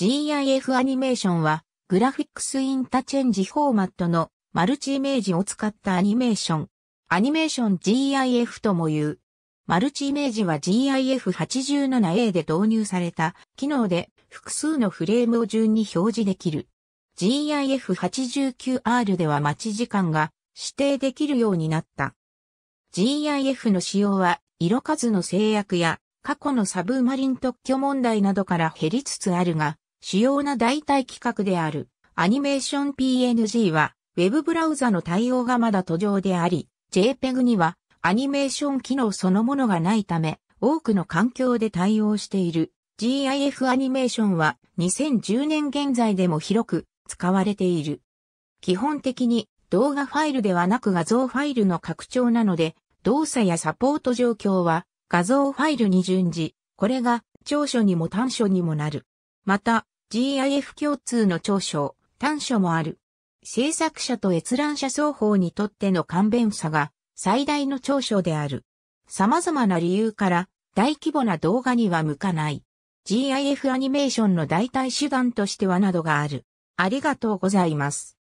GIF アニメーションは、グラフィックスインターチェンジフォーマットのマルチイメージを使ったアニメーション。アニメーション GIF とも言う。マルチイメージは GIF87A で導入された機能で複数のフレームを順に表示できる。GIF89R では待ち時間が指定できるようになった。GIF の使用は色数の制約や過去のサブマリン特許問題などから減りつつあるが、主要な代替規格であるアニメーション PNG は Web ブラウザの対応がまだ途上であり、JPEG にはアニメーション機能そのものがないため、多くの環境で対応している GIF アニメーションは2010年現在でも広く使われている。基本的に動画ファイルではなく画像ファイルの拡張なので、動作やサポート状況は画像ファイルに順次、これが長所にも短所にもなる。また、GIF 共通の長所、短所もある。制作者と閲覧者双方にとっての勘弁さが最大の長所である。様々な理由から大規模な動画には向かない。GIF アニメーションの代替手段としてはなどがある。ありがとうございます。